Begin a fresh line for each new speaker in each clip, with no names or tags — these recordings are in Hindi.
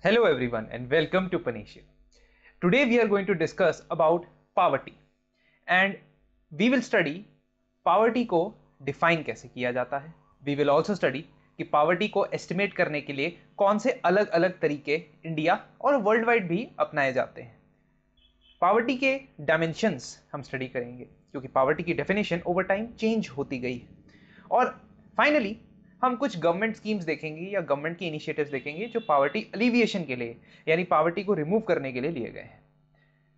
Hello everyone and welcome to Panacea. Today we are going to discuss about poverty and we will study poverty को define कैसे किया जाता है We will also study कि poverty को estimate करने के लिए कौन से अलग अलग तरीके इंडिया और वर्ल्ड वाइड भी अपनाए जाते हैं पावर्टी के डायमेंशंस हम स्टडी करेंगे क्योंकि पावर्टी की डेफिनेशन ओवर टाइम चेंज होती गई है और फाइनली हम कुछ गवर्नमेंट स्कीम्स देखेंगे या गवर्नमेंट के इनिशिएटिव्स देखेंगे जो पावर्टी अलीविएशन के लिए यानी पावर्टी को रिमूव करने के लिए लिए गए हैं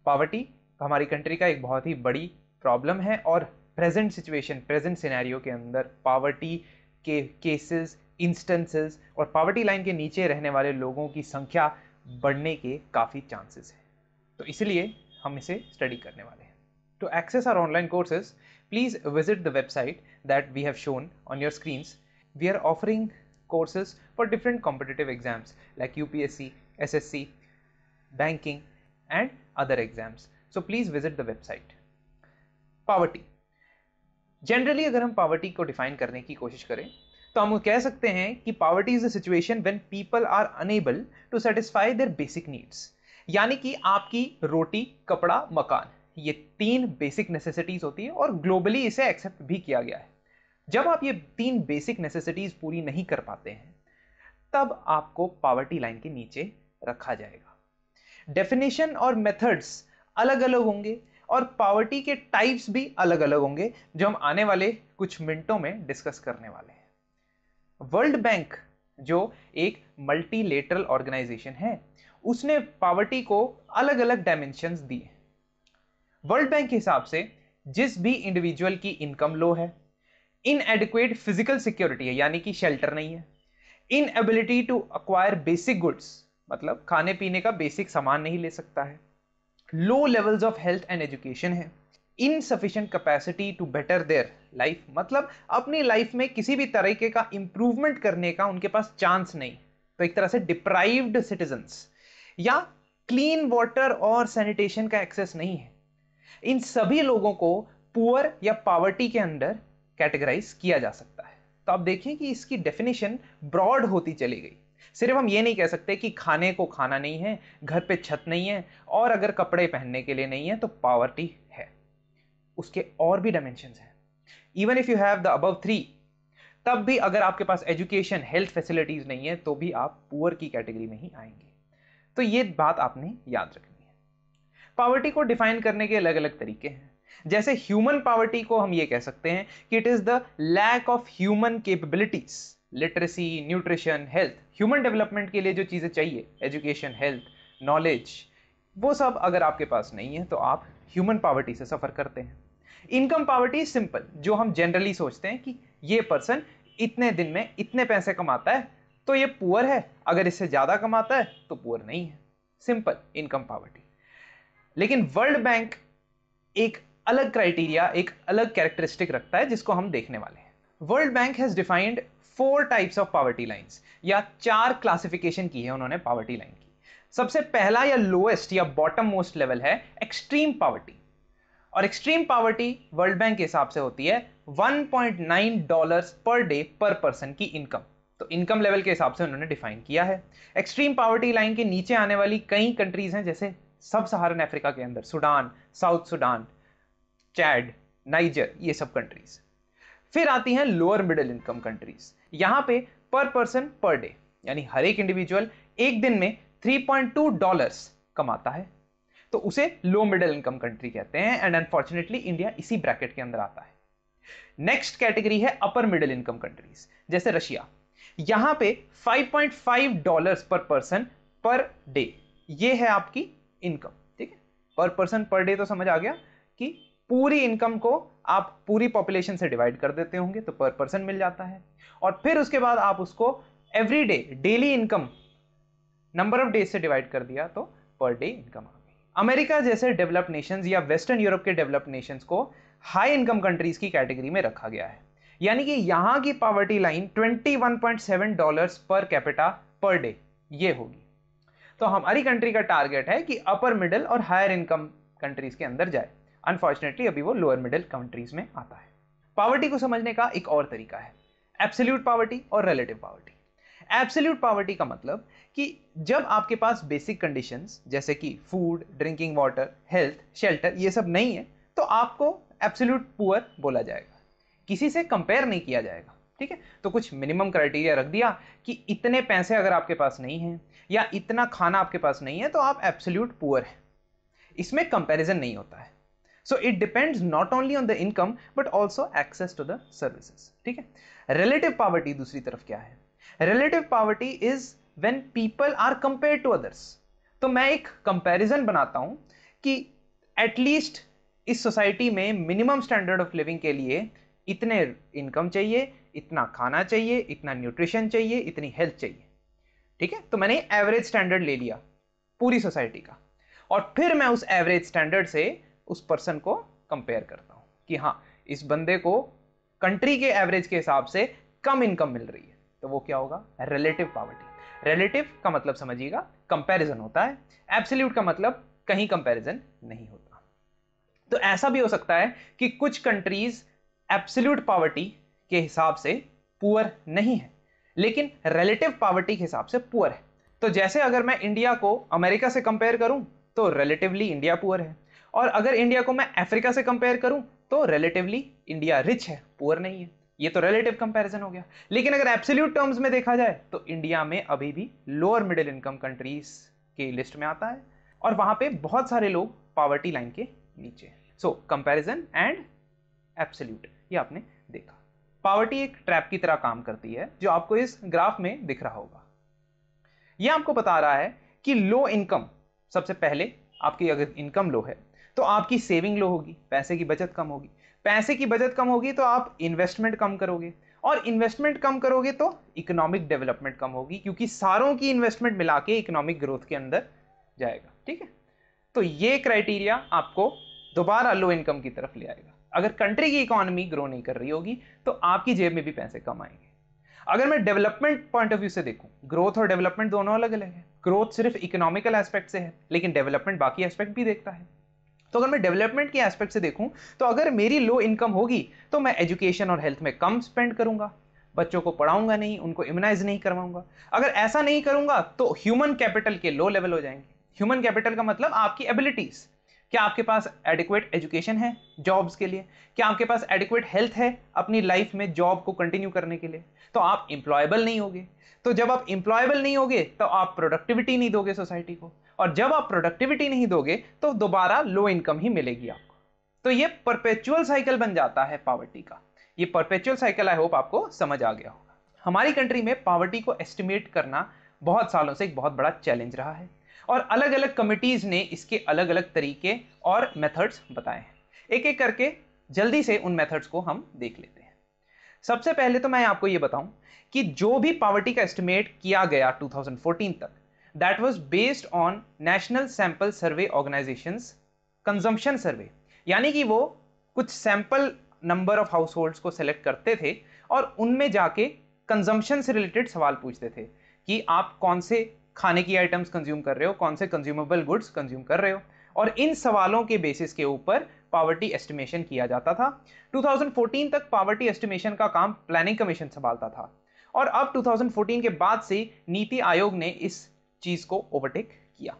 पावर्टी हमारी कंट्री का एक बहुत ही बड़ी प्रॉब्लम है और प्रेजेंट सिचुएशन प्रेजेंट सिनेरियो के अंदर पावर्टी के केसेस इंस्टेंसेस और पावर्टी लाइन के नीचे रहने वाले लोगों की संख्या बढ़ने के काफ़ी चांसेस हैं तो इसलिए हम इसे स्टडी करने वाले हैं to access our online courses please visit the website that we have shown on your screens we are offering courses for different competitive exams like UPSC, SSC, banking and other exams. So please visit the website. Poverty. Generally अगर हम पावर्टी को डिफाइन करने की कोशिश करें तो हम कह सकते हैं कि poverty is a situation when people are unable to satisfy their basic needs यानी कि आपकी रोटी कपड़ा मकान ये तीन बेसिक नेसेसिटीज होती है और ग्लोबली इसे एक्सेप्ट भी किया गया है जब आप ये तीन बेसिक नेसेसिटीज पूरी नहीं कर पाते हैं तब आपको पावर्टी लाइन के नीचे रखा जाएगा डेफिनेशन और मेथड्स अलग अलग होंगे और पावर्टी के टाइप्स भी अलग अलग होंगे जो हम आने वाले कुछ मिनटों में डिस्कस करने वाले हैं वर्ल्ड बैंक जो एक मल्टीलेटरल ऑर्गेनाइजेशन है उसने पावर्टी को अलग अलग डायमेंशन दिए वर्ल्ड बैंक के हिसाब से जिस भी इंडिविजुअल की इनकम लो है इन एडिक्वेट फिजिकल सिक्योरिटी है यानी कि शेल्टर नहीं है inability to acquire basic goods मतलब खाने पीने का बेसिक सामान नहीं ले सकता है low levels of health and education है insufficient capacity to better their life मतलब अपनी लाइफ में किसी भी तरीके का इंप्रूवमेंट करने का उनके पास चांस नहीं तो एक तरह से डिप्राइव्ड सिटीजन्स या क्लीन वाटर और सैनिटेशन का एक्सेस नहीं है इन सभी लोगों को पुअर या पावर्टी के अंडर कैटेगराइज किया जा सकता है तो आप देखें कि इसकी डेफिनेशन ब्रॉड होती चली गई सिर्फ हम ये नहीं कह सकते कि खाने को खाना नहीं है घर पे छत नहीं है और अगर कपड़े पहनने के लिए नहीं है तो पावर्टी है उसके और भी डायमेंशन हैं even if you have the above three तब भी अगर आपके पास एजुकेशन हेल्थ फैसिलिटीज नहीं है तो भी आप पुअर की कैटेगरी में ही आएंगे तो ये बात आपने याद रखनी है पावर्टी को डिफाइन करने के अलग अलग तरीके हैं जैसे ह्यूमन पावर्टी को हम ये कह सकते हैं कि it is the lack of human capabilities literacy nutrition health human development के लिए जो चीज़ें चाहिए एजुकेशन हेल्थ नॉलेज वो सब अगर आपके पास नहीं है तो आप ह्यूमन पावर्टी से सफ़र करते हैं इनकम पावर्टी सिंपल जो हम जनरली सोचते हैं कि ये पर्सन इतने दिन में इतने पैसे कमाता है तो ये पुअर है अगर इससे ज़्यादा कमाता है तो पुअर नहीं है सिंपल इनकम पावर्टी लेकिन वर्ल्ड बैंक एक अलग क्राइटेरिया एक अलग कैरेक्टरिस्टिक रखता है जिसको हम देखने वाले हैं World Bank has defined four types of poverty lines या चार क्लासिफिकेशन की है उन्होंने पावर्टी लाइन की सबसे पहला या लोएस्ट या बॉटम मोस्ट लेवल है एक्सट्रीम पावर्टी और एक्सट्रीम पावर्टी वर्ल्ड बैंक के हिसाब से होती है 1.9 डॉलर्स पर डे पर पर्सन की इनकम तो इनकम लेवल के हिसाब से उन्होंने डिफाइन किया है एक्सट्रीम पावर्टी लाइन के नीचे आने वाली कई कंट्रीज हैं जैसे सब सहारन अफ्रीका के अंदर Sudan South Sudan Chad Niger ये सब कंट्रीज फिर आती हैं लोअर मिडिल इनकम कंट्रीज यहां पे पर पर्सन पर डे यानी हर एक इंडिविजुअल एक दिन में 3.2 डॉलर्स कमाता है तो उसे लो मिडिल इनकम कंट्री कहते हैं एंड अनफॉर्चुनेटली इंडिया इसी ब्रैकेट के अंदर आता है नेक्स्ट कैटेगरी है अपर मिडिल इनकम कंट्रीज जैसे रशिया यहां पे 5.5 डॉलर्स पर पर्सन पर डे ये है आपकी इनकम ठीक है पर पर्सन पर डे तो समझ आ गया कि पूरी इनकम को आप पूरी पॉपुलेशन से डिवाइड कर देते होंगे तो पर पर्सन मिल जाता है और फिर उसके बाद आप उसको every day daily income number of days से डिवाइड कर दिया तो पर डे इनकम आ गई अमेरिका जैसे डेवलप नेशंस या वेस्टर्न यूरोप के डेवलप नेशंस को हाई इनकम कंट्रीज की कैटेगरी में रखा गया है यानी कि यहाँ की poverty line 21.7 dollars per capita per day ये होगी तो हमारी कंट्री का टारगेट है कि अपर मिडिल और हायर इनकम कंट्रीज के अंदर जाए अनफॉर्चुनेटली अभी वो लोअर मिडिल कंट्रीज में आता है पावर्टी को समझने का एक और तरीका है एब्सोल्यूट पावर्टी और रिलेटिव पावर्टी एब्सोल्यूट पावर्टी का मतलब कि जब आपके पास बेसिक कंडीशंस जैसे कि food drinking water health shelter ये सब नहीं है तो आपको एब्सोल्यूट पुअर बोला जाएगा किसी से कंपेयर नहीं किया जाएगा ठीक है तो कुछ मिनिमम क्राइटेरिया रख दिया कि इतने पैसे अगर आपके पास नहीं हैं या इतना खाना आपके पास नहीं है तो आप एब्सोल्यूट पुअर हैं इसमें कंपैरिजन नहीं होता है so it depends not only on the income but also access to the services ठीक है रिलेटिव पावर्टी दूसरी तरफ क्या है relative poverty is when people are compare to others तो मैं एक कंपेरिजन बनाता हूँ कि एटलीस्ट इस सोसाइटी में मिनिमम स्टैंडर्ड ऑफ लिविंग के लिए इतने इनकम चाहिए इतना खाना चाहिए इतना न्यूट्रिशन चाहिए इतनी हेल्थ चाहिए ठीक है तो मैंने एवरेज स्टैंडर्ड ले लिया पूरी सोसाइटी का और फिर मैं उस एवरेज स्टैंडर्ड से उस पर्सन को कंपेयर करता हूं कि हाँ इस बंदे को कंट्री के एवरेज के हिसाब से कम इनकम मिल रही है तो वो क्या होगा रिलेटिव पावर्टी रिलेटिव का मतलब समझिएगा कंपैरिजन होता है एब्सोल्यूट का मतलब कहीं कंपैरिजन नहीं होता तो ऐसा भी हो सकता है कि कुछ कंट्रीज एब्सोल्यूट पॉवर्टी के हिसाब से पुअर नहीं है लेकिन रिलेटिव पॉवर्टी के हिसाब से पुअर है तो जैसे अगर मैं इंडिया को अमेरिका से कंपेयर करूं तो रिलेटिवली इंडिया पुअर है और अगर इंडिया को मैं अफ्रीका से कंपेयर करूं तो रिलेटिवली इंडिया रिच है पुअर नहीं है ये तो रिलेटिव कंपैरिजन हो गया लेकिन अगर एब्सोल्यूट टर्म्स में देखा जाए तो इंडिया में अभी भी लोअर मिडिल इनकम कंट्रीज के लिस्ट में आता है और वहां पे बहुत सारे लोग पावर्टी लाइन के नीचे सो कंपैरिजन एंड एब्सोल्यूट ये आपने देखा पावर्टी एक ट्रैप की तरह काम करती है जो आपको इस ग्राफ में दिख रहा होगा यह आपको बता रहा है कि लो इनकम सबसे पहले आपकी अगर इनकम लो है तो आपकी सेविंग लो होगी पैसे की बचत कम होगी पैसे की बचत कम होगी तो आप इन्वेस्टमेंट कम करोगे और इन्वेस्टमेंट कम करोगे तो इकोनॉमिक डेवलपमेंट कम होगी क्योंकि सारों की इन्वेस्टमेंट मिला के इकोनॉमिक ग्रोथ के अंदर जाएगा ठीक है तो ये क्राइटेरिया आपको दोबारा लो इनकम की तरफ ले आएगा अगर कंट्री की इकोनॉमी ग्रो नहीं कर रही होगी तो आपकी जेब में भी पैसे कम आएंगे अगर मैं डेवलपमेंट पॉइंट ऑफ व्यू से देखूं ग्रोथ और डेवलपमेंट दोनों अलग अलग है ग्रोथ सिर्फ इकोनॉमिकल एस्पेक्ट से है लेकिन डेवलपमेंट बाकी एस्पेक्ट भी देखता है तो अगर मैं डेवलपमेंट के एस्पेक्ट से देखूं तो अगर मेरी लो इनकम होगी तो मैं एजुकेशन और हेल्थ में कम स्पेंड करूंगा बच्चों को पढ़ाऊंगा नहीं उनको इम्यूनाइज नहीं करवाऊंगा अगर ऐसा नहीं करूंगा तो ह्यूमन कैपिटल के लो लेवल हो जाएंगे ह्यूमन कैपिटल का मतलब आपकी एबिलिटीज़ क्या आपके पास एडिक्वेट एजुकेशन है जॉब्स के लिए क्या आपके पास एडिक्वेट हेल्थ है अपनी लाइफ में जॉब को कंटिन्यू करने के लिए तो आप इंप्लॉयबल नहीं होगे तो जब आप इंप्लॉयबल नहीं होगे तो आप प्रोडक्टिविटी नहीं दोगे सोसाइटी को और जब आप प्रोडक्टिविटी नहीं दोगे तो दोबारा लो इनकम ही मिलेगी आपको तो ये परपेचुअल साइकिल बन जाता है पावर्टी का ये परपेचुअल साइकिल आई होप आपको समझ आ गया होगा हमारी कंट्री में पावर्टी को एस्टिमेट करना बहुत सालों से एक बहुत बड़ा चैलेंज रहा है और अलग अलग कमिटीज़ ने इसके अलग अलग तरीके और मेथड्स बताए हैं एक एक करके जल्दी से उन मेथड्स को हम देख लेते हैं सबसे पहले तो मैं आपको ये बताऊं कि जो भी पावर्टी का एस्टिमेट किया गया 2014 तक that was based on national sample survey organisation consumption survey यानी कि वो कुछ sample number of household को सेलेक्ट करते थे और उनमें जाके कंजम्पशन से रिलेटेड सवाल पूछते थे कि आप कौन से खाने की आइटम्स कंज्यूम कर रहे हो कौन से कंज्यूमेबल गुड्स कंज्यूम कर रहे हो और इन सवालों के बेसिस के ऊपर पावर्टी एस्टिमेशन किया जाता था 2014 तक पावर्टी एस्टिमेशन का काम प्लानिंग कमीशन संभालता था और अब 2014 के बाद से नीति आयोग ने इस चीज को ओवरटेक किया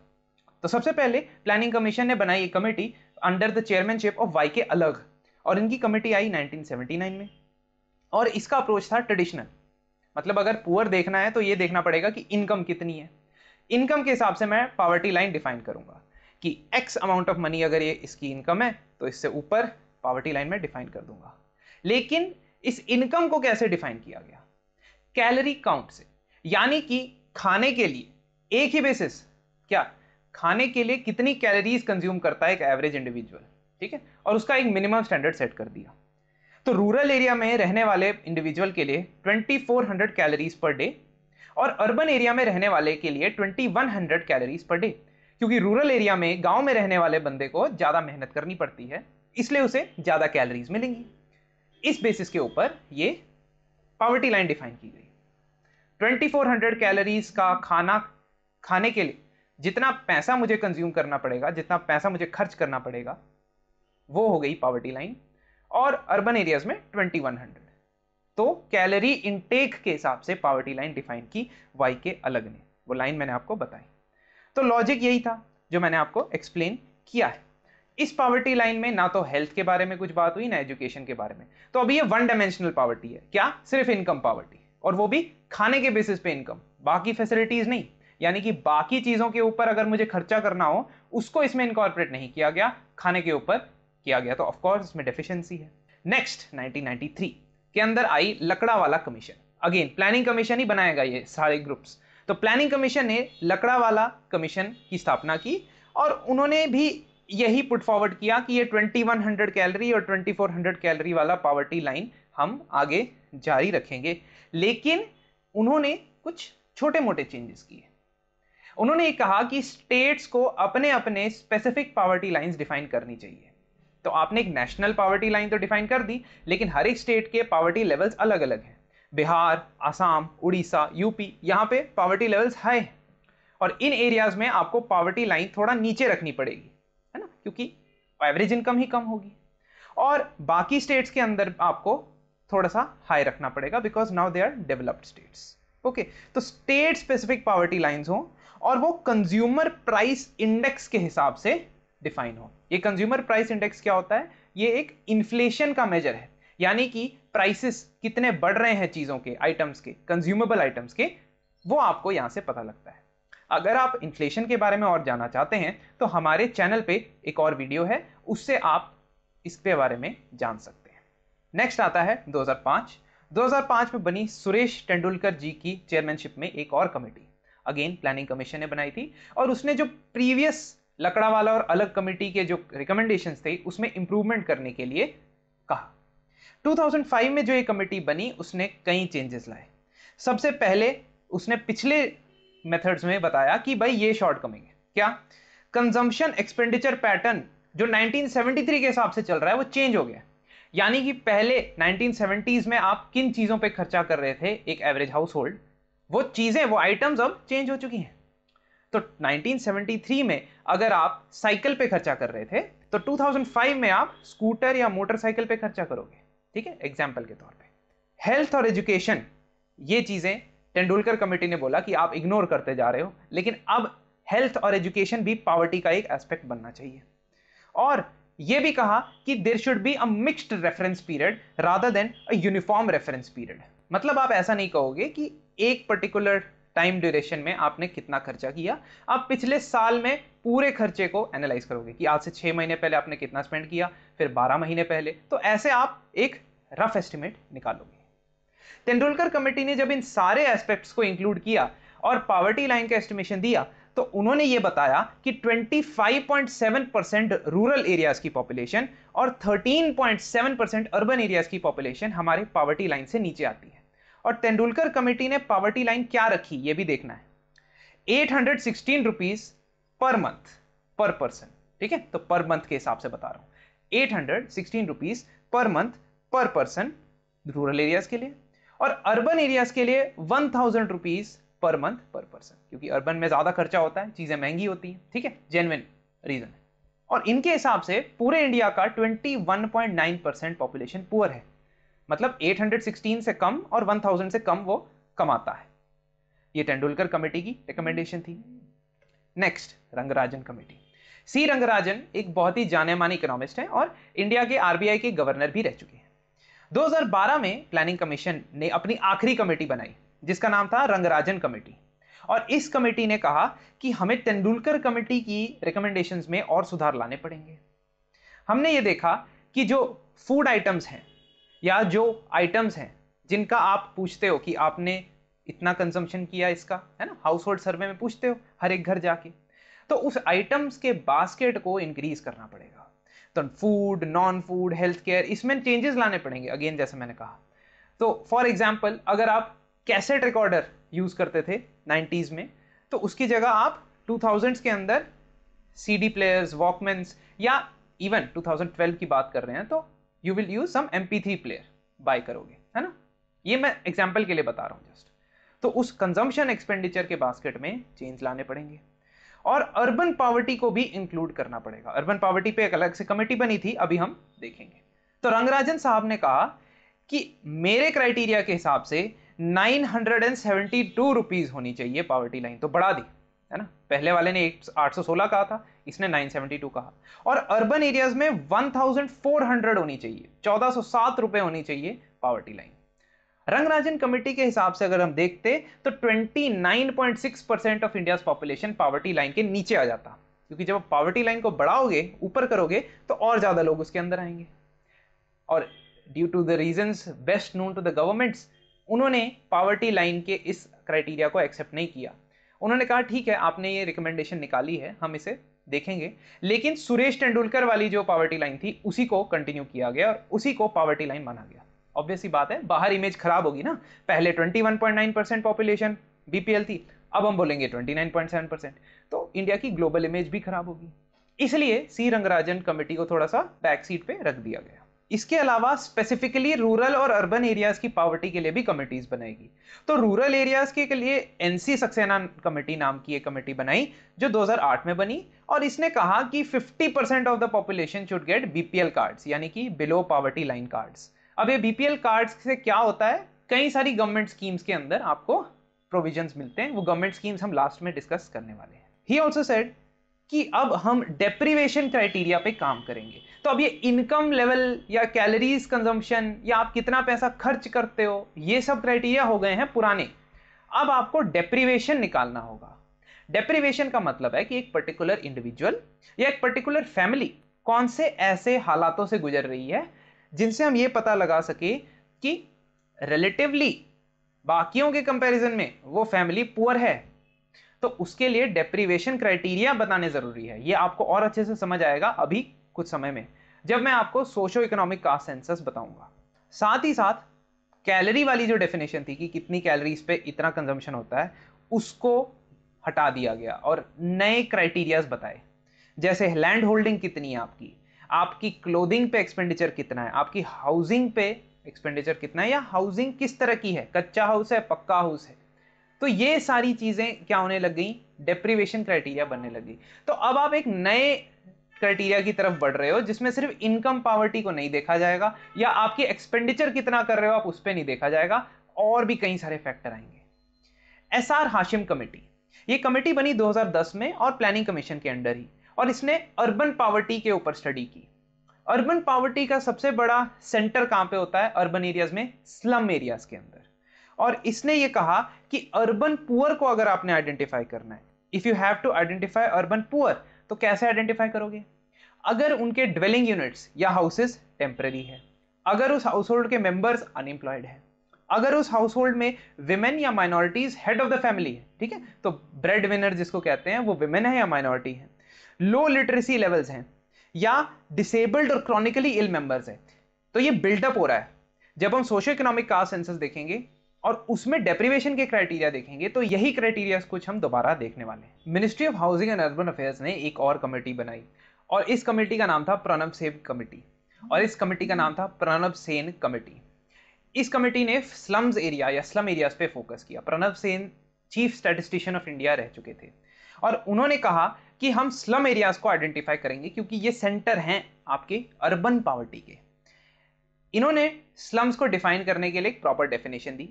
तो सबसे पहले प्लानिंग कमीशन ने बनाई एक committee under the chairmanship of Y K Alagh और इनकी कमेटी आई 1979 में और इसका अप्रोच था ट्रेडिशनल मतलब अगर पुअर देखना है तो ये देखना पड़ेगा कि इनकम कितनी है इनकम के हिसाब से मैं पावर्टी लाइन डिफाइन करूंगा कि एक्स अमाउंट ऑफ मनी अगर ये इसकी इनकम है तो इससे ऊपर पावर्टी लाइन में डिफाइन कर दूंगा लेकिन इस इनकम को कैसे डिफाइन किया गया कैलोरी काउंट से यानी कि खाने के लिए एक ही बेसिस क्या खाने के लिए कितनी कैलोरीज कंज्यूम करता है एक एवरेज इंडिविजुअल ठीक है और उसका एक मिनिमम स्टैंडर्ड सेट कर दिया तो रूरल एरिया में रहने वाले इंडिविजुअल के लिए 2400 कैलोरीज पर डे और अर्बन एरिया में रहने वाले के लिए 2100 कैलोरीज पर डे क्योंकि रूरल एरिया में गांव में रहने वाले बंदे को ज़्यादा मेहनत करनी पड़ती है इसलिए उसे ज़्यादा कैलोरीज मिलेंगी इस बेसिस के ऊपर ये पावर्टी लाइन डिफाइन की गई 2400 कैलोरीज का खाना खाने के लिए जितना पैसा मुझे कंज्यूम करना पड़ेगा जितना पैसा मुझे खर्च करना पड़ेगा वो हो गई पावर्टी लाइन और अर्बन एरियाज में 2100 तो कैलोरी इनटेक के हिसाब से पावर्टी लाइन डिफाइन की वाई के अलग ने वो लाइन मैंने आपको बताई तो लॉजिक यही था जो मैंने आपको एक्सप्लेन किया है इस पॉवर्टी लाइन में ना तो हेल्थ के बारे में कुछ बात हुई ना एजुकेशन के बारे में तो अभी ये वन डायमेंशनल पॉवर्टी है क्या सिर्फ इनकम पॉवर्टी और वो भी खाने के बेसिस पे इनकम बाकी फैसिलिटीज नहीं यानी कि बाकी चीज़ों के ऊपर अगर मुझे खर्चा करना हो उसको इसमें इनकॉर्पोरेट नहीं किया गया खाने के ऊपर किया गया तो ऑफकोर्स इसमें डेफिशिएंसी है नेक्स्ट 1993 के अंदर आई Lakdawala commission again planning commission ही बनाएगा ये सारे ग्रुप्स तो प्लानिंग कमीशन ने लकड़ा वाला कमीशन की स्थापना की और उन्होंने भी यही पुट फॉरवर्ड किया कि ये 2100 कैलोरी और 2400 कैलोरी वाला पावर्टी लाइन हम आगे जारी रखेंगे लेकिन उन्होंने कुछ छोटे मोटे चेंजेस किए उन्होंने ये कहा कि स्टेट्स को अपने अपने स्पेसिफिक पावर्टी लाइंस डिफाइन करनी चाहिए तो आपने एक नेशनल पावर्टी लाइन तो डिफाइन कर दी लेकिन हर एक स्टेट के पावर्टी लेवल्स अलग अलग हैं बिहार आसाम उड़ीसा यूपी यहाँ पे पावर्टी लेवल्स हाई और इन एरियाज में आपको पावर्टी लाइन थोड़ा नीचे रखनी पड़ेगी क्योंकि एवरेज इनकम ही कम होगी और बाकी स्टेट्स के अंदर आपको थोड़ा सा हाई रखना पड़ेगा because now they are developed states okay तो स्टेट स्पेसिफिक पॉवर्टी लाइन्स हो और वो कंज्यूमर प्राइस इंडेक्स के हिसाब से डिफाइन हो ये कंज्यूमर प्राइस इंडेक्स क्या होता है ये एक इन्फ्लेशन का मेजर है यानी कि प्राइसेस कितने बढ़ रहे हैं चीज़ों के आइटम्स के कंज्यूमेबल आइटम्स के वो आपको यहाँ से पता लगता है अगर आप इन्फ्लेशन के बारे में और जानना चाहते हैं तो हमारे चैनल पे एक और वीडियो है उससे आप इसके बारे में जान सकते हैं नेक्स्ट आता है 2005 2005 में बनी सुरेश तेंदुलकर जी की चेयरमैनशिप में एक और कमेटी अगेन प्लानिंग कमीशन ने बनाई थी और उसने जो प्रीवियस लकड़ा वाला और अलग कमेटी के जो रिकमेंडेशन थे उसमें इंप्रूवमेंट करने के लिए कहा 2005 में जो ये कमेटी बनी उसने कई चेंजेस लाए सबसे पहले उसने पिछले मेथड्स में बताया कि भाई ये शॉर्ट कमिंग है क्या कंजम्पशन एक्सपेंडिचर पैटर्न जो 1973 के हिसाब से चल रहा है वो चेंज हो गया यानी कि पहले 1970s में आप किन चीज़ों पे खर्चा कर रहे थे एक एवरेज हाउस होल्ड वो चीज़ें वो आइटम्स अब चेंज हो चुकी हैं तो 1973 में अगर आप साइकिल पे खर्चा कर रहे थे तो 2005 में आप स्कूटर या मोटरसाइकिल पे खर्चा करोगे ठीक है एग्जाम्पल के तौर पे हेल्थ और एजुकेशन ये चीज़ें तेंडुलकर कमेटी ने बोला कि आप इग्नोर करते जा रहे हो लेकिन अब हेल्थ और एजुकेशन भी पॉवर्टी का एक एस्पेक्ट बनना चाहिए और यह भी कहा कि there should be a mixed reference period rather than a uniform reference period मतलब आप ऐसा नहीं कहोगे कि एक पर्टिकुलर टाइम ड्यूरेशन में आपने कितना खर्चा किया आप पिछले साल में पूरे खर्चे को एनालाइज करोगे कि आज से छः महीने पहले आपने कितना स्पेंड किया फिर बारह महीने पहले तो ऐसे आप एक रफ एस्टिमेट निकालोगे तेंदुलकर कमेटी ने जब इन सारे एस्पेक्ट्स को इंक्लूड किया और पावर्टी लाइन का एस्टिमेशन दिया तो उन्होंने ये बताया कि 25.7 परसेंट रूरल एरियाज की पॉपुलेशन और 13.7 परसेंट अर्बन एरियाज की पॉपुलेशन हमारे पावर्टी लाइन से नीचे आती है और तेंदुलकर कमेटी ने पावर्टी लाइन क्या रखी ये भी देखना है eight hundred per month per person ठीक है तो पर मंथ के हिसाब से बता रहा हूं eight hundred sixteen rupees per month per person rural areas के लिए और अर्बन एरियाज के लिए one thousand rupees per month per person क्योंकि अर्बन में ज्यादा खर्चा होता है चीजें महंगी होती हैं ठीक है जेनविन रीजन है और इनके हिसाब से पूरे इंडिया का twenty one point nine percent population poor है मतलब एट हंड्रेड सिक्सटीन से कम और वन थाउजेंड से कम वो कमाता है ये तेंडुलकर कमेटी की रिकमेंडेशन थी next Rangarajan committee C Rangarajan एक बहुत ही जाने माने इकोनॉमिस्ट हैं और इंडिया के आरबीआई के गवर्नर भी रह चुके हैं 2012 में प्लानिंग कमीशन ने अपनी आखिरी कमेटी बनाई जिसका नाम था रंगराजन कमेटी और इस कमेटी ने कहा कि हमें तेंदुलकर कमेटी की रिकमेंडेशंस में और सुधार लाने पड़ेंगे हमने ये देखा कि जो फूड आइटम्स हैं या जो आइटम्स हैं जिनका आप पूछते हो कि आपने इतना कंजम्पशन किया इसका है ना हाउस होल्ड सर्वे में पूछते हो हर एक घर जाके तो उस आइटम्स के बास्केट को इंक्रीज करना पड़ेगा तो food non food health care इसमें चेंजेस लाने पड़ेंगे अगेन जैसे मैंने कहा तो फॉर एग्जाम्पल अगर आप कैसेट रिकॉर्डर यूज़ करते थे नाइन्टीज में तो उसकी जगह आप टू के अंदर सी डी प्लेयर्स वॉकमेंस या इवन 2012 की बात कर रहे हैं तो you will use some M P three player buy करोगे है ना ये मैं एग्जाम्पल के लिए बता रहा हूँ जस्ट तो उस कंजम्पशन एक्सपेंडिचर के बास्केट में चेंज लाने पड़ेंगे और अर्बन पावर्टी को भी इंक्लूड करना पड़ेगा अर्बन पावर्टी पे एक अलग से कमेटी बनी थी अभी हम देखेंगे तो रंगराजन साहब ने कहा कि मेरे क्राइटेरिया के हिसाब से 972 हंड्रेड होनी चाहिए पावर्टी लाइन तो बढ़ा दी है ना पहले वाले ने 816 कहा था इसने 972 कहा और अर्बन एरियाज में 1400 होनी चाहिए 1407 रुपए होनी चाहिए पावर्टी लाइन रंगराजन कमेटी के हिसाब से अगर हम देखते तो 29.6 percent of India population poverty line के नीचे आ जाता क्योंकि जब आप पावर्टी लाइन को बढ़ाओगे ऊपर करोगे तो और ज़्यादा लोग उसके अंदर आएंगे और due to the reason best known to the governments उन्होंने पावर्टी लाइन के इस क्राइटेरिया को एक्सेप्ट नहीं किया उन्होंने कहा ठीक है आपने ये रिकमेंडेशन निकाली है हम इसे देखेंगे लेकिन सुरेश तेंडुलकर वाली जो पावर्टी लाइन थी उसी को कंटिन्यू किया गया और उसी को पावर्टी लाइन माना गया ऑब्वियस ही बात है बाहर इमेज खराब होगी ना पहले 21.9 परसेंट पॉपुलेशन बीपीएल थी अब हम बोलेंगे 29.7 परसेंट तो इंडिया की ग्लोबल इमेज भी खराब होगी इसलिए सी रंगराजन कमेटी को थोड़ा सा बैक सीट पे रख दिया गया इसके अलावा स्पेसिफिकली रूरल और अर्बन एरियाज की पावर्टी के लिए भी कमेटीज बनाएगी तो रूरल एरियाज के लिए एनसी सक्सेना कमेटी नाम की एक कमेटी बनाई जो 2008 में बनी और इसने कहा कि 50 of the population should get BPL cards यानी कि बिलो पावर्टी लाइन कार्ड्स अब ये बीपीएल कार्ड्स से क्या होता है कई सारी गवर्नमेंट स्कीम्स के अंदर आपको प्रोविजन मिलते हैं वो गवर्नमेंट स्कीम्स हम लास्ट में डिस्कस करने वाले हैं ही ऑल्सो सेड कि अब हम डेप्रीवेशन क्राइटेरिया पे काम करेंगे तो अब ये इनकम लेवल या कैलोरीज कंजम्पशन या आप कितना पैसा खर्च करते हो ये सब क्राइटेरिया हो गए हैं पुराने अब आपको डेप्रीवेशन निकालना होगा डेप्रीवेशन का मतलब है कि एक पर्टिकुलर इंडिविजुअल या एक पर्टिकुलर फैमिली कौन से ऐसे हालातों से गुजर रही है जिनसे हम ये पता लगा सके कि रिलेटिवली बाकियों के कंपैरिजन में वो फैमिली पुअर है तो उसके लिए डेप्रीवेशन क्राइटेरिया बताने ज़रूरी है ये आपको और अच्छे से समझ आएगा अभी कुछ समय में जब मैं आपको सोशो इकोनॉमिक कास्ट सेंसस बताऊंगा साथ ही साथ कैलरी वाली जो डेफिनेशन थी कि कितनी कैलरीज पे इतना कंजम्पशन होता है उसको हटा दिया गया और नए क्राइटेरियाज बताए जैसे लैंड होल्डिंग कितनी है आपकी आपकी क्लोदिंग पे एक्सपेंडिचर कितना है आपकी हाउसिंग पे एक्सपेंडिचर कितना है या हाउसिंग किस तरह की है कच्चा हाउस है पक्का हाउस है तो ये सारी चीज़ें क्या होने लग गई डेप्रीवेशन क्राइटेरिया बनने लगी तो अब आप एक नए क्राइटेरिया की तरफ बढ़ रहे हो जिसमें सिर्फ इनकम पावर्टी को नहीं देखा जाएगा या आपकी एक्सपेंडिचर कितना कर रहे हो आप उस पर नहीं देखा जाएगा और भी कई सारे फैक्टर आएंगे एस आर हाशिम कमेटी ये कमेटी बनी 2010 में और प्लानिंग कमीशन के अंडर ही और इसने अर्बन पावर्टी के ऊपर स्टडी की अर्बन पावर्टी का सबसे बड़ा सेंटर कहां पे होता है अर्बन एरियाज में स्लम एरियाज के अंदर और इसने ये कहा कि अर्बन पुअर को अगर आपने आइडेंटिफाई करना है if you have to identify urban poor तो कैसे आइडेंटिफाई करोगे अगर उनके ड्वेलिंग यूनिट्स या हाउसेस टेम्पररी है अगर उस हाउस होल्ड के मेंबर्स अनएम्प्लॉयड है अगर उस हाउस होल्ड में विमेन या minorities head of the family है ठीक है तो ब्रेड विनर जिसको कहते हैं वो विमेन है या माइनॉरिटी है लो लिटरेसी लेवल्स हैं या डिसेबल्ड और क्रॉनिकली इल मेंबर्स हैं तो ये बिल्डअप हो रहा है जब हम सोशो इकोनॉमिक कास्ट सेंसस देखेंगे और उसमें डेप्रीवेशन के क्राइटेरिया देखेंगे तो यही क्राइटेरिया कुछ हम दोबारा देखने वाले हैं ministry of housing and urban affairs ने एक और कमेटी बनाई और इस कमेटी का नाम था प्रणब सेव कमेटी और इस कमेटी का नाम था प्रणब सेन कमेटी इस कमेटी ने स्लम्स एरिया या स्लम एरियाज पे फोकस किया Pranab Sen chief statistician of India रह चुके थे और उन्होंने कहा कि हम स्लम एरियाज को आइडेंटिफाई करेंगे क्योंकि ये सेंटर हैं आपके अर्बन पावर्टी के इन्होंने स्लम्स को डिफाइन करने के लिए एक प्रॉपर डेफिनेशन दी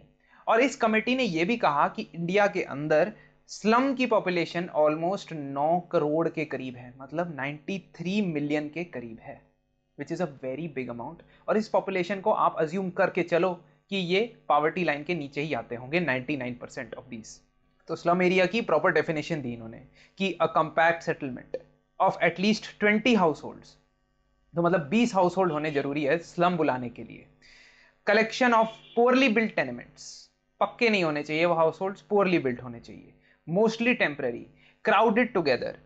और इस कमेटी ने यह भी कहा कि इंडिया के अंदर स्लम की पॉपुलेशन ऑलमोस्ट 9 करोड़ के करीब है मतलब 93 मिलियन के करीब है which is a very big amount और इस पॉपुलेशन को आप अज्यूम करके चलो कि ये पावर्टी लाइन के नीचे ही आते होंगे 99% ऑफ दीज तो स्लम एरिया की प्रॉपर डेफिनेशन दी इन्होंने कि a compact settlement of at least twenty households तो मतलब बीस हाउस होल्ड होने जरूरी है स्लम बुलाने के लिए collection of poorly built tenements पक्के नहीं होने चाहिए वो हाउस होल्ड पोअरली बिल्ट होने चाहिए mostly temporary crowded together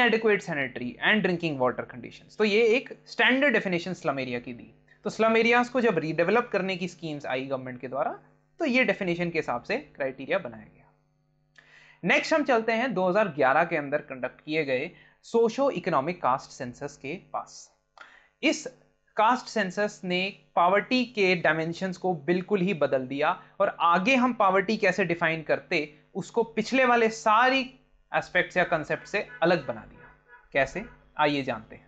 adequate sanitary and drinking water condition तो ये एक स्टैंडर्ड डेफिनेशन स्लम एरिया की दी तो स्लम एरियाज को जब रीडेवलप करने की स्कीम्स आई गवर्नमेंट के द्वारा तो ये डेफिनेशन के हिसाब से क्राइटेरिया बनाया गया नेक्स्ट हम चलते हैं 2011 के अंदर कंडक्ट किए गए सोशो इकोनॉमिक कास्ट सेंसस के पास इस कास्ट सेंसस ने पावर्टी के डायमेंशंस को बिल्कुल ही बदल दिया और आगे हम पावर्टी कैसे डिफाइन करते उसको पिछले वाले सारी एस्पेक्ट्स या कंसेप्ट से अलग बना दिया कैसे आइए जानते हैं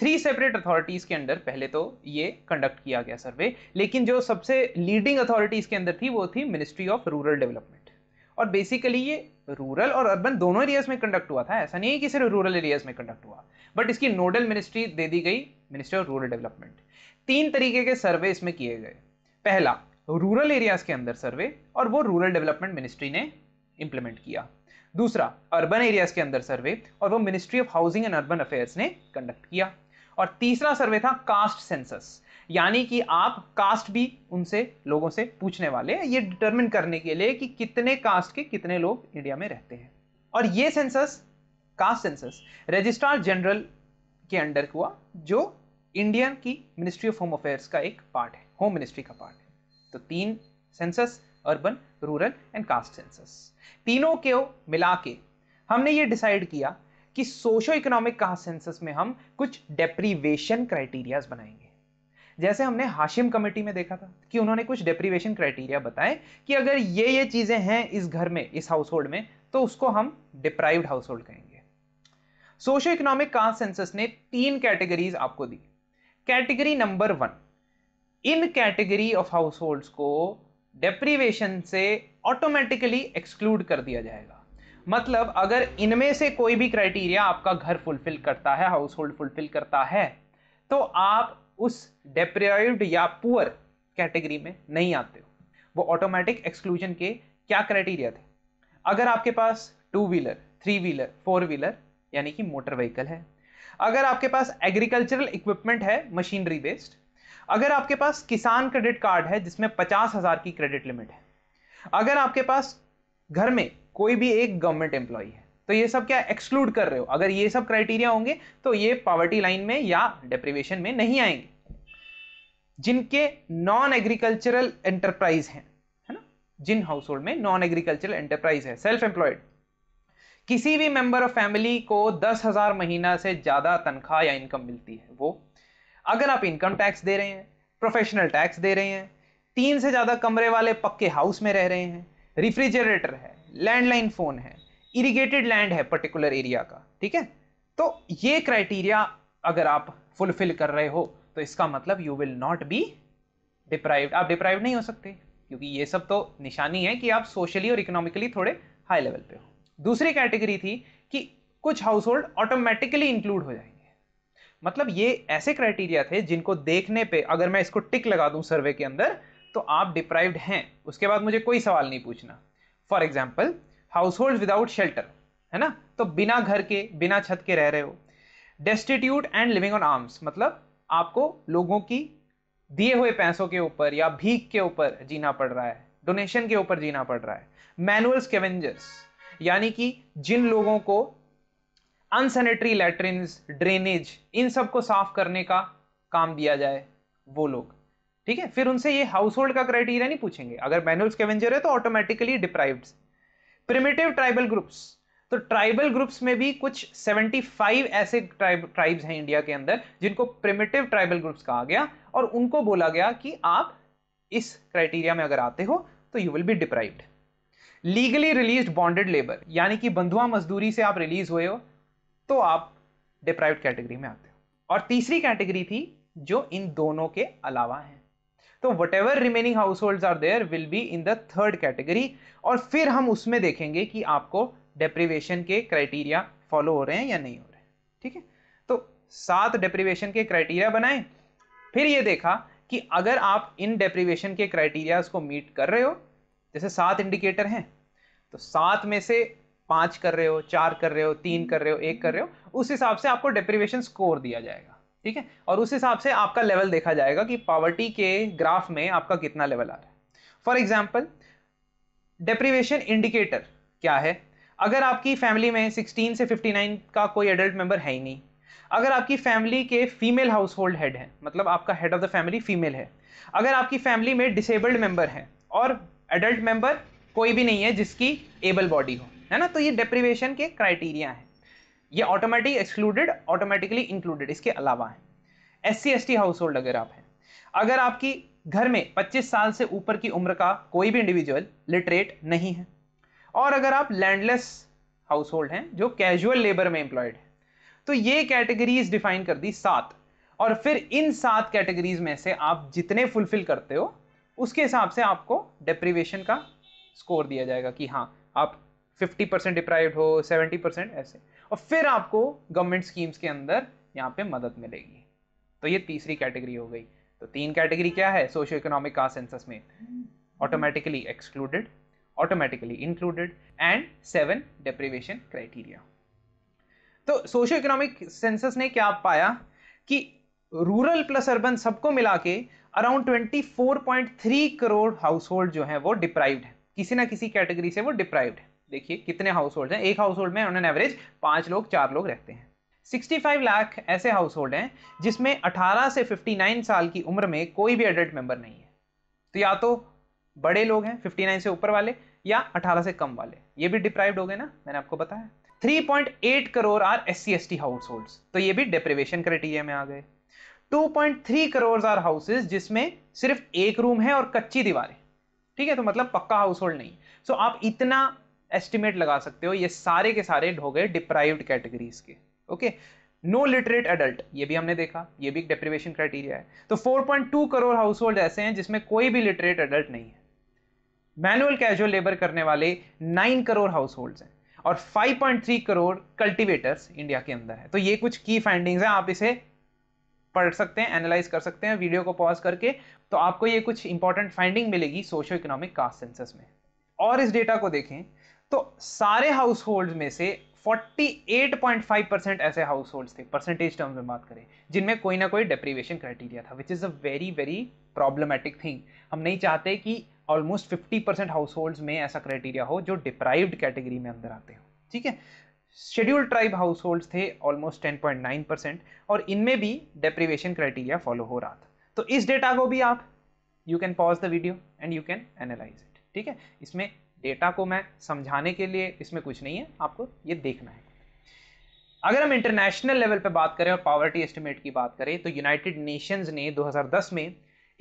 थ्री सेपरेट अथॉरिटीज के अंदर पहले तो ये कंडक्ट किया गया सर्वे लेकिन जो सबसे लीडिंग अथॉरिटीज के अंदर थी वो थी मिनिस्ट्री ऑफ रूरल डेवलपमेंट और बेसिकली ये रूरल और अर्बन दोनों एरियाज में कंडक्ट हुआ था ऐसा नहीं है कि सिर्फ रूरल एरियाज में कंडक्ट हुआ बट इसकी नोडल मिनिस्ट्री दे दी गई मिनिस्ट्री ऑफ रूरल डेवलपमेंट तीन तरीके के सर्वे इसमें किए गए पहला रूरल एरियाज के अंदर सर्वे और वो रूरल डेवलपमेंट मिनिस्ट्री ने इंप्लीमेंट किया दूसरा अर्बन एरियाज के अंदर सर्वे और वो ministry of housing and urban affairs ने कंडक्ट किया और तीसरा सर्वे था कास्ट सेंसस यानी कि आप कास्ट भी उनसे लोगों से पूछने वाले ये डिटरमिन करने के लिए कि कितने कास्ट के कितने लोग इंडिया में रहते हैं और ये census caste census registrar general के अंडर हुआ जो इंडियन की मिनिस्ट्री ऑफ होम अफेयर्स का एक पार्ट है होम मिनिस्ट्री का पार्ट है तो तीन census urban rural and caste census तीनों को मिला के हमने ये डिसाइड किया कि सोशो इकोनॉमिक कहा सेंसस में हम कुछ डेप्रीवेशन क्राइटेरियाज बनाएंगे जैसे हमने हाशिम कमेटी में देखा था कि उन्होंने कुछ डेप्रीवेशन क्राइटेरिया बताए कि अगर ये ये चीज़ें हैं इस घर में इस हाउस होल्ड में तो उसको हम डिप्राइव्ड हाउस होल्ड कहेंगे सोशो इकोनॉमिक कास्ट सेंसस ने तीन कैटेगरीज आपको दी category number one in category of household को डेप्रीवेशन से ऑटोमेटिकली एक्सक्लूड कर दिया जाएगा मतलब अगर इनमें से कोई भी क्राइटेरिया आपका घर फुलफिल करता है हाउस होल्ड फुलफिल करता है तो आप उस डेप्राइव्ड या पुअर कैटेगरी में नहीं आते हो वो ऑटोमेटिक एक्सक्लूजन के क्या क्राइटेरिया थे अगर आपके पास two wheeler three wheeler four wheeler यानी कि मोटर व्हीकल है अगर आपके पास एग्रीकल्चरल इक्विपमेंट है मशीनरी बेस्ड अगर आपके पास किसान क्रेडिट कार्ड है जिसमें पचास हज़ार की क्रेडिट लिमिट है अगर आपके पास घर में कोई भी एक गवर्नमेंट एम्प्लॉय है तो ये सब क्या एक्सक्लूड कर रहे हो अगर ये सब क्राइटेरिया होंगे तो ये पॉवर्टी लाइन में या डिप्रिवेशन में नहीं आएंगे जिनके नॉन एग्रीकल्चरल एंटरप्राइज हैं है ना जिन हाउस होल्ड में नॉन एग्रीकल्चरल एंटरप्राइज है सेल्फ एम्प्लॉयड किसी भी मेंबर ऑफ फैमिली को दस हजार महीना से ज़्यादा तनख्वाह या इनकम मिलती है वो अगर आप इनकम टैक्स दे रहे हैं प्रोफेशनल टैक्स दे रहे हैं तीन से ज़्यादा कमरे वाले पक्के हाउस में रह रहे हैं रिफ्रिजरेटर है लैंडलाइन फोन है इरिगेटेड लैंड है पर्टिकुलर एरिया का ठीक है तो ये क्राइटेरिया अगर आप फुलफिल कर रहे हो तो इसका मतलब you will not be deprived आप डिप्राइव नहीं हो सकते क्योंकि ये सब तो निशानी है कि आप सोशली और इकोनॉमिकली थोड़े हाई लेवल पे हो दूसरी कैटेगरी थी कि कुछ हाउस होल्ड ऑटोमेटिकली इंक्लूड हो जाएंगे मतलब ये ऐसे क्राइटेरिया थे जिनको देखने पे अगर मैं इसको टिक लगा दूं सर्वे के अंदर तो आप डिप्राइव्ड हैं उसके बाद मुझे कोई सवाल नहीं पूछना for example household without shelter है ना तो बिना घर के बिना छत के रह रहे हो destitute and living on alms मतलब आपको लोगों की दिए हुए पैसों के ऊपर या भीख के ऊपर जीना पड़ रहा है डोनेशन के ऊपर जीना पड़ रहा है मैनुअल स्केवेंजर्स यानी कि जिन लोगों को अनसेनेटरी लेटरिन ड्रेनेज इन सब को साफ करने का काम दिया जाए वो लोग ठीक है फिर उनसे ये हाउस होल्ड का क्राइटेरिया नहीं पूछेंगे अगर मैनुअल स्केवेंजर है तो automatically deprive primitive tribal groups तो ट्राइबल ग्रुप्स में भी कुछ 75 ऐसे ट्राइब ट्राइब्स हैं इंडिया के अंदर जिनको प्रिमेटिव ट्राइबल ग्रुप्स कहा गया और उनको बोला गया कि आप इस क्राइटेरिया में अगर आते हो तो you will be deprived legally release bonded labour यानी कि बंधुआ मजदूरी से आप रिलीज हुए हो तो आप डिप्राइव्ड कैटेगरी में आते हो और तीसरी कैटेगरी थी जो इन दोनों के अलावा है तो whatever remaining household are there will be in the third category और फिर हम उसमें देखेंगे कि आपको डेप्रीवेशन के क्राइटेरिया फॉलो हो रहे हैं या नहीं हो रहे ठीक है तो सात डेप्रीवेशन के क्राइटेरिया बनाए फिर ये देखा कि अगर आप इन डेप्रीवेशन के क्राइटेरियाज को मीट कर रहे हो जैसे सात इंडिकेटर हैं तो सात में से पांच कर रहे हो चार कर रहे हो तीन कर रहे हो एक कर रहे हो उस हिसाब से आपको डेप्रीवेशन स्कोर दिया जाएगा ठीक है और उस हिसाब से आपका लेवल देखा जाएगा कि पॉवर्टी के ग्राफ में आपका कितना लेवल आ रहा है फॉर एग्जाम्पल डिप्रीवेशन इंडिकेटर क्या है अगर आपकी फैमिली में 16 से 59 का कोई एडल्ट मेंबर है ही नहीं अगर आपकी फैमिली के फीमेल हाउस होल्ड हेड है मतलब आपका head of the family female है अगर आपकी फैमिली में डिसेबल्ड मेंबर है और एडल्ट मेंबर कोई भी नहीं है जिसकी एबल बॉडी हो है ना तो ये डिप्रीवेशन के क्राइटेरिया हैं ये ऑटोमेटिक एक्सक्लूडेड ऑटोमेटिकली इंक्लूडेड इसके अलावा है S C S T household अगर आप हैं अगर आपकी घर में 25 साल से ऊपर की उम्र का कोई भी इंडिविजुअल लिटरेट नहीं है और अगर आप लैंडलेस हाउस होल्ड हैं जो कैजुअल लेबर में एम्प्लॉयड है तो ये कैटेगरीज डिफाइन कर दी सात और फिर इन सात कैटेगरीज में से आप जितने फुलफिल करते हो उसके हिसाब से आपको डिप्रीवेशन का स्कोर दिया जाएगा कि हाँ आप 50 परसेंट डिप्राइव हो 70 परसेंट ऐसे और फिर आपको गवर्नमेंट स्कीम्स के अंदर यहाँ पे मदद मिलेगी तो ये तीसरी कैटेगरी हो गई तो तीन कैटेगरी क्या है सोशो इकोनॉमिक कास्ट सेंसस में automatically excluded automatically included and seven deprivation criteria तो सोशो इकोनॉमिक सेंसस ने क्या पाया कि रूरल प्लस अर्बन सबको मिला के अराउंड 24.3 करोड़ हाउस होल्ड जो है वो डिप्राइव्ड है किसी ना किसी कैटेगरी से वो डिप्राइव्ड है देखिए कितने हाउस होल्ड हैं एक हाउस होल्ड में ऑन एवरेज पाँच लोग चार लोग रहते हैं 65 लाख ऐसे हाउस होल्ड हैं जिसमें 18 से 59 साल की उम्र में कोई भी एडल्ट मेंबर नहीं है तो या तो बड़े लोग हैं 59 से ऊपर वाले या 18 से कम वाले ये भी डिप्राइव्ड हो गए ना मैंने आपको बताया 3.8 crore are S C S T household तो ये भी डिप्रिवेशन क्राइटेरिया में आ गए 2.3 करोड़ आर हाउसेज जिसमें सिर्फ एक रूम है और कच्ची दीवारें ठीक है तो मतलब पक्का हाउस होल्ड नहीं सो so, आप इतना एस्टिमेट लगा सकते हो ये सारे के सारे हो गए डिप्राइव्ड कैटेगरीज के ओके नो लिटरेट एडल्ट ये भी हमने देखा ये भी एक डिप्रिवेशन क्राइटेरिया है तो 4.2 करोड़ हाउस होल्ड ऐसे हैं जिसमें कोई भी लिटरेट एडल्ट नहीं है मैनुअल कैजुअल लेबर करने वाले 9 करोड़ हाउस होल्ड हैं और 5.3 करोड़ कल्टिवेटर्स इंडिया के अंदर है तो ये कुछ की फाइंडिंग्स हैं आप इसे पढ़ सकते हैं एनालाइज कर सकते हैं वीडियो को पॉज करके तो आपको ये कुछ इंपॉर्टेंट फाइंडिंग मिलेगी सोशो इकोनॉमिक कास्ट सेंसस में और इस डेटा को देखें तो सारे हाउस होल्ड में से 48.5 परसेंट ऐसे हाउस होल्ड थे परसेंटेज टर्म्स में बात करें जिनमें कोई ना कोई डिप्रीवेशन क्राइटेरिया था which is a very very problematic thing हम नहीं चाहते कि ऑलमोस्ट 50 परसेंट हाउस होल्ड में ऐसा क्राइटेरिया हो जो डिप्राइव्ड कैटेगरी में अंदर आते हो ठीक है शेड्यूल्ड ट्राइब हाउस होल्ड थे ऑलमोस्ट नाइन परसेंट और इनमें भी डिप्रीवेशन क्राइटेरिया फॉलो हो रहा था तो इस डेटा को भी आप you can pause the video and you can analyse it ठीक है इसमें डेटा को मैं समझाने के लिए इसमें कुछ नहीं है आपको ये देखना है अगर हम इंटरनेशनल लेवल पर बात करें और पावर्टी एस्टिमेट की बात करें तो यूनाइटेड नेशंस ने 2010 में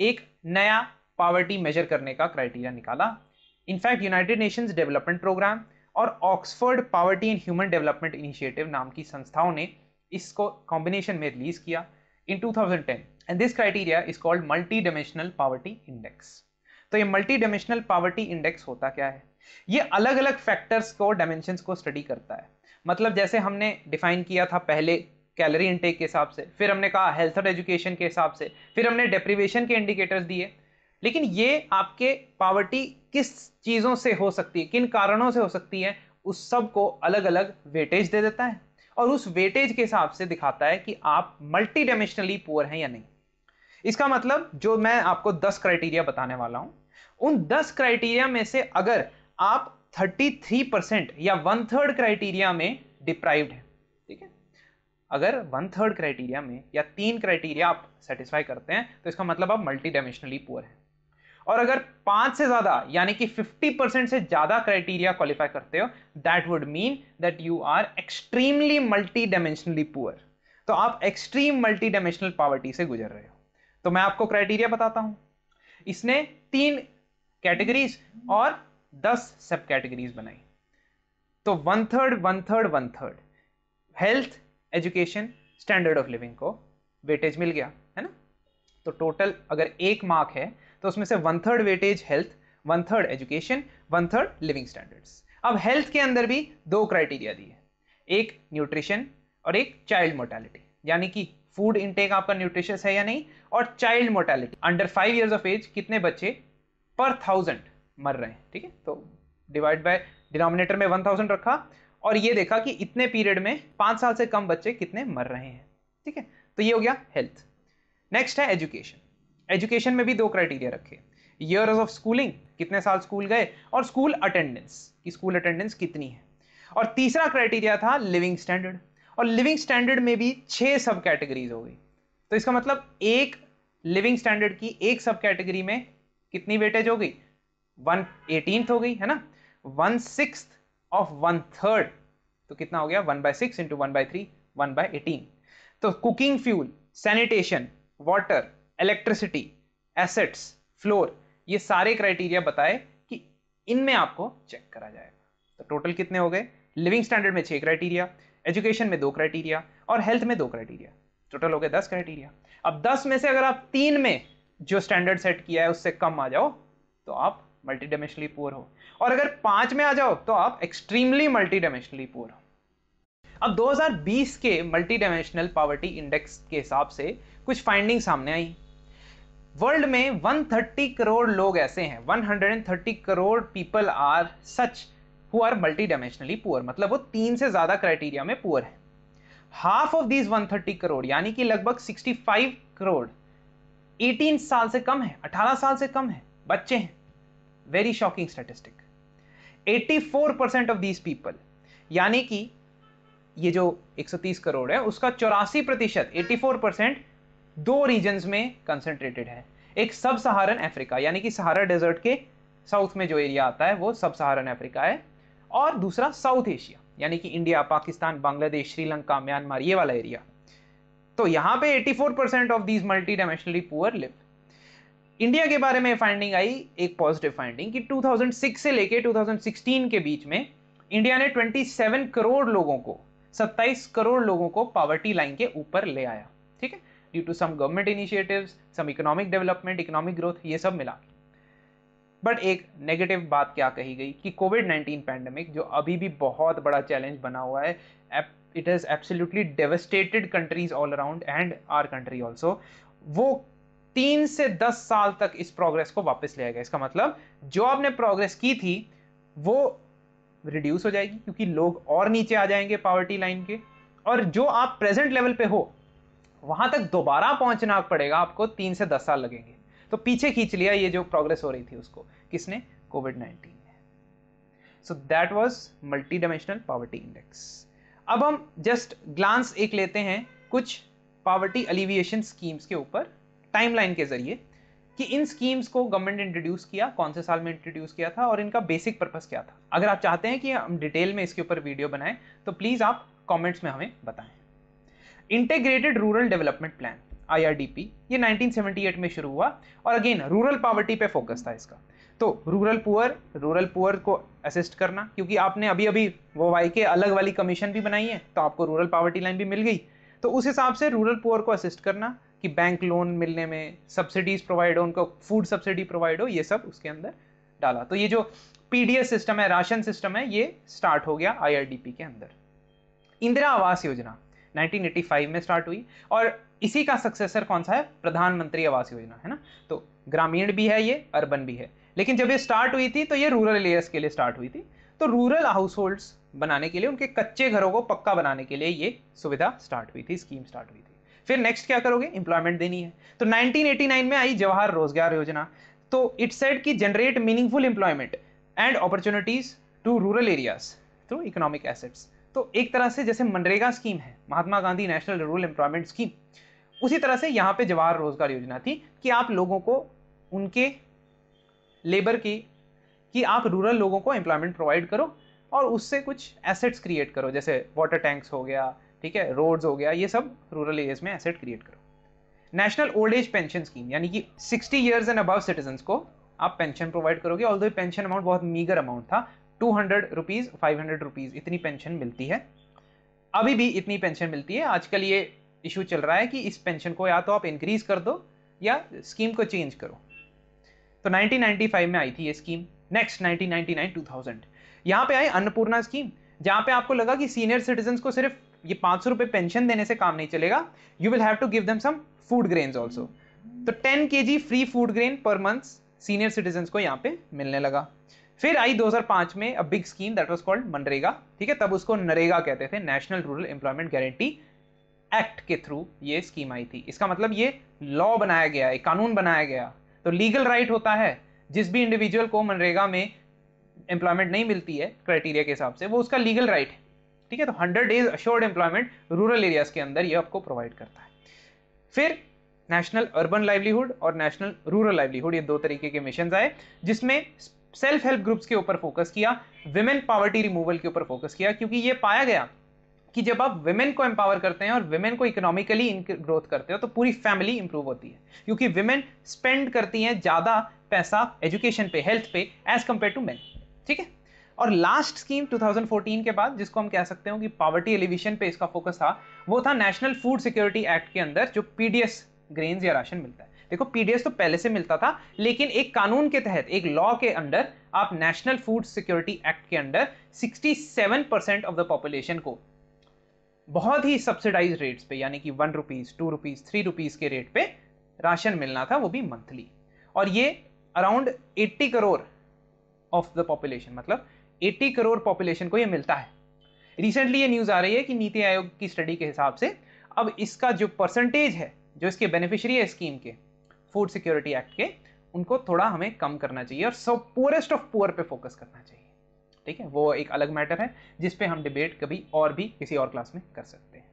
एक नया पावर्टी मेजर करने का क्राइटेरिया निकाला in fact united nations development program और Oxford poverty and human development initiative नाम की संस्थाओं ने इसको कॉम्बिनेशन में रिलीज किया in 2010 and this criteria is called multi dimensional poverty index तो ये मल्टी डायमेंशनल पावर्टी इंडेक्स होता क्या है ये अलग अलग फैक्टर्स को डायमेंशन को स्टडी करता है मतलब जैसे हमने डिफाइन किया था पहले कैलोरी इनटेक के हिसाब से फिर हमने कहा हेल्थ और एजुकेशन के हिसाब से फिर हमने डेप्रीवेशन के इंडिकेटर्स दिए लेकिन ये आपके पावर्टी किस चीज़ों से हो सकती है किन कारणों से हो सकती है उस सब को अलग अलग वेटेज दे देता है और उस वेटेज के हिसाब से दिखाता है कि आप मल्टी डायमेंशनली पुअर हैं या नहीं इसका मतलब जो मैं आपको 10 क्राइटेरिया बताने वाला हूं उन 10 क्राइटेरिया में से अगर आप 33 परसेंट या वन थर्ड क्राइटेरिया में डिप्राइव्ड हैं ठीक है अगर वन थर्ड क्राइटेरिया में या तीन क्राइटेरिया आप सेटिस्फाई करते हैं तो इसका मतलब आप मल्टी डायमेंशनली पुअर हैं और अगर पांच से ज्यादा यानी कि 50 परसेंट से ज्यादा क्राइटेरिया क्वालिफाई करते हो that would mean that you are extremely multi dimensionally poor तो आप एक्सट्रीम मल्टी डायमेंशनल पॉवर्टी से गुजर रहे हो तो मैं आपको क्राइटेरिया बताता हूं इसने तीन कैटेगरीज और दस सब कैटेगरीज बनाई तो one third one third one third health education standard of living को वेटेज मिल गया है ना तो टोटल अगर एक मार्क है तो उसमें से one third weightage health one third education one third living standards अब हेल्थ के अंदर भी दो क्राइटेरिया दिए एक न्यूट्रिशन और एक चाइल्ड मोर्टेलिटी यानी कि फूड इनटेक आपका न्यूट्रिशियस है या नहीं और child mortality under five years of age कितने बच्चे पर थाउजेंड मर रहे हैं ठीक है तो डिवाइड बाय डिनोमिनेटर में वन थाउजेंड रखा और ये देखा कि इतने पीरियड में पाँच साल से कम बच्चे कितने मर रहे हैं ठीक है तो ये हो गया हेल्थ नेक्स्ट है एजुकेशन एजुकेशन में भी दो क्राइटेरिया रखे ईयर्स ऑफ स्कूलिंग कितने साल स्कूल गए और स्कूल अटेंडेंस की स्कूल अटेंडेंस कितनी है और तीसरा क्राइटेरिया था लिविंग स्टैंडर्ड और लिविंग स्टैंडर्ड में भी छः सब कैटेगरीज हो गई तो इसका मतलब एक लिविंग स्टैंडर्ड की एक सब कैटेगरी में कितनी वेटेज हो गई वन एटीन हो गई है ना one six of one third तो कितना हो गया one by six into one by three one by eighteen तो cooking fuel sanitation water electricity assets floor ये सारे क्राइटेरिया बताए कि इनमें आपको चेक करा जाएगा तो टोटल कितने हो गए लिविंग स्टैंडर्ड में छः क्राइटेरिया एजुकेशन में दो क्राइटेरिया और हेल्थ में दो क्राइटेरिया टोटल हो गए दस क्राइटेरिया अब दस में से अगर आप तीन में जो स्टैंडर्ड सेट किया है उससे कम आ जाओ तो आप मल्टी डायमेंशनली पुअर हो और अगर पांच में आ जाओ तो आप एक्सट्रीमली मल्टी डायमेंशनली पुअर हो अब 2020 के मल्टी डायमेंशनल पॉवर्टी इंडेक्स के हिसाब से कुछ फाइंडिंग सामने आई वर्ल्ड में 130 करोड़ लोग ऐसे हैं 130 crore people are such who are multi dimensionally poor मतलब वो तीन से ज़्यादा क्राइटेरिया में पुअर है हाफ ऑफ दीज 130 करोड़ यानी कि लगभग 65 करोड़ 18 साल से कम है 18 साल से कम है बच्चे हैं very shocking statistic 84 percent of these people यानी कि ये जो 130 करोड़ है उसका चौरासी प्रतिशत एटी परसेंट दो रीजन में कंसेंट्रेटेड है एक सब सहारन अफ्रीका यानी कि सहारा डेजर्ट के साउथ में जो एरिया आता है वो सब सहारन अफ्रीका है और दूसरा साउथ एशिया यानी कि इंडिया पाकिस्तान बांग्लादेश श्रीलंका म्यांमार ये वाला एरिया तो यहां पे 84 percent of these multi dimensionally poor live India के बारे में फाइंडिंग आई एक पॉजिटिव फाइंडिंग कि 2006 से लेके 2016 के बीच में इंडिया ने 27 करोड़ लोगों को 27 करोड़ लोगों को पॉवर्टी लाइन के ऊपर ले आया ठीक है due to some government initiatives some economic development economic growth ये सब मिला बट एक नेगेटिव बात क्या कही गई कि कोविड नाइन्टीन पैंडमिक जो अभी भी बहुत बड़ा चैलेंज बना हुआ है it has absolutely devastated countries all around and our country also वो तीन से दस साल तक इस प्रोग्रेस को वापस ले आएगा इसका मतलब जो आपने प्रोग्रेस की थी वो रिड्यूस हो जाएगी क्योंकि लोग और नीचे आ जाएंगे पावर्टी लाइन के और जो आप प्रेजेंट लेवल पे हो वहां तक दोबारा पहुंचना पड़ेगा आपको तीन से दस साल लगेंगे तो पीछे खींच लिया ये जो प्रोग्रेस हो रही थी उसको किसने कोविड नाइन्टीन ने so that was multi dimensional poverty index अब हम जस्ट ग्लांस एक लेते हैं कुछ पावर्टी अलिविएशन स्कीम्स के ऊपर टाइमलाइन के जरिए कि इन स्कीम्स को गवर्नमेंट ने इंट्रोड्यूस किया कौन से साल में इंट्रोड्यूस किया था और इनका बेसिक पर्पस क्या था अगर आप चाहते हैं कि हम डिटेल में इसके ऊपर वीडियो बनाएं तो प्लीज़ आप कमेंट्स में हमें बताएं integrated rural development plan IRDP ये 1978 में शुरू हुआ और अगेन रूरल पॉवर्टी पे फोकस था इसका तो रूरल पुअर रूरल पुअर को असिस्ट करना क्योंकि आपने अभी अभी वो वाई के अलग वाली कमीशन भी बनाई है तो आपको रूरल पॉवर्टी लाइन भी मिल गई तो उस हिसाब से रूरल पुअर को असिस्ट करना कि बैंक लोन मिलने में सब्सिडीज प्रोवाइड हो उनको फूड सब्सिडी प्रोवाइड हो ये सब उसके अंदर डाला तो ये जो पीडीएस सिस्टम है राशन सिस्टम है ये स्टार्ट हो गया आईआरडीपी के अंदर इंदिरा आवास योजना 1985 में स्टार्ट हुई और इसी का सक्सेसर कौन सा है प्रधानमंत्री आवास योजना है ना तो ग्रामीण भी है ये अर्बन भी है लेकिन जब ये स्टार्ट हुई थी तो ये रूरल एरियाज के लिए स्टार्ट हुई थी तो रूरल हाउस होल्ड बनाने के लिए उनके कच्चे घरों को पक्का बनाने के लिए ये सुविधा स्टार्ट हुई थी स्कीम स्टार्ट हुई थी फिर नेक्स्ट क्या करोगे इंप्लॉयमेंट देनी है तो 1989 में आई जवाहर रोजगार योजना तो इट सेड की generate meaningful employment and opportunities to rural areas through economic assets तो एक तरह से जैसे मनरेगा स्कीम है Mahatma Gandhi national rural employment scheme उसी तरह से यहाँ पे जवाहर रोजगार योजना थी कि आप लोगों को उनके लेबर की कि आप रूरल लोगों को एम्प्लॉयमेंट प्रोवाइड करो और उससे कुछ एसेट्स क्रिएट करो जैसे वाटर टैंक्स हो गया ठीक है रोड्स हो गया ये सब रूरल एरियाज में एसेट क्रिएट करो national old age pension scheme यानी कि 60 इयर्स एंड अबव सिटीजन को आप पेंशन प्रोवाइड करोगे ऑल पेंशन अमाउंट बहुत मीगर अमाउंट था two hundred rupees five hundred rupees इतनी पेंशन मिलती है अभी भी इतनी पेंशन मिलती है आजकल ये इशू चल रहा है कि इस पेंशन को या तो आप इंक्रीज कर दो या स्कीम को चेंज करो तो 1995 में आई थी ये स्कीम नेक्स्ट 1999 2000 यहाँ पे आई अन्नपूर्णा स्कीम जहां पे आपको लगा कि सीनियर सिटीजन को सिर्फ ये पांच सौ रुपए पेंशन देने से काम नहीं चलेगा you will have to give them some food grains also तो ten K G free food grain per month senior citizen को यहाँ पे मिलने लगा फिर आई 2005 में a big scheme that was called MNREGA ठीक है तब उसको नरेगा कहते थे national rural employment guarantee act के थ्रू ये स्कीम आई थी इसका मतलब ये लॉ बनाया गया एक कानून बनाया गया तो लीगल राइट right होता है जिस भी इंडिविजुअल को मनरेगा में एम्प्लॉयमेंट नहीं मिलती है क्राइटेरिया के हिसाब से वो उसका लीगल राइट right है ठीक है तो hundred days assured employment rural areas के अंदर ये आपको प्रोवाइड करता है फिर नेशनल अर्बन लाइवलीहुड और नेशनल रूरल लाइवलीहुड ये दो तरीके के मिशन आए जिसमें सेल्फ हेल्प ग्रुप्स के ऊपर फोकस किया विमेन पॉवर्टी रिमूवल के ऊपर फोकस किया क्योंकि ये पाया गया कि जब आप विमेन को एम्पावर करते हैं और विमेन को इकोनॉमिकली ग्रोथ करते हो तो पूरी फैमिली इंप्रूव होती है क्योंकि विमेन स्पेंड करती हैं ज़्यादा पैसा एजुकेशन पे हेल्थ पे एज कंपेयर टू मैन ठीक है और लास्ट स्कीम 2014 के बाद जिसको हम कह सकते हो कि पॉवर्टी एलिविशन पे इसका फोकस था वो था नेशनल फूड सिक्योरिटी एक्ट के अंदर जो पीडीएस ग्रेन्स या राशन मिलता है देखो पीडीएस तो पहले से मिलता था लेकिन एक कानून के तहत एक लॉ के अंडर आप नेशनल फूड सिक्योरिटी एक्ट के under 67 percent of the population को बहुत ही सब्सिडाइज रेट्स पे यानी कि one rupees two rupees three rupees के रेट पे राशन मिलना था वो भी मंथली और ये around 80 crore of the population मतलब 80 करोड़ पॉपुलेशन को ये मिलता है रिसेंटली ये न्यूज़ आ रही है कि नीति आयोग की स्टडी के हिसाब से अब इसका जो परसेंटेज है जो इसके बेनिफिशियरी है स्कीम के फूड सिक्योरिटी एक्ट के उनको थोड़ा हमें कम करना चाहिए और सब पुअरेस्ट ऑफ पुअर पे फोकस करना चाहिए ठीक है वो एक अलग मैटर है जिस पे हम डिबेट कभी और भी किसी और क्लास में कर सकते हैं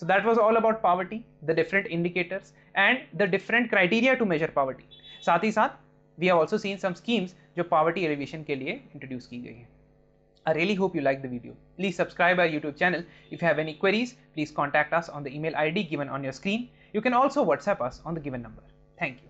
so that was all about poverty the different indicators and the different criteria to measure poverty साथ ही साथ we have also seen some schemes जो पॉवर्टी एलिवेशन के लिए इंट्रोड्यूस की गई है I really hope you like the video please subscribe our YouTube channel if have any queries please contact us on the mail I D given on your screen you can also WhatsApp us on the given number thank you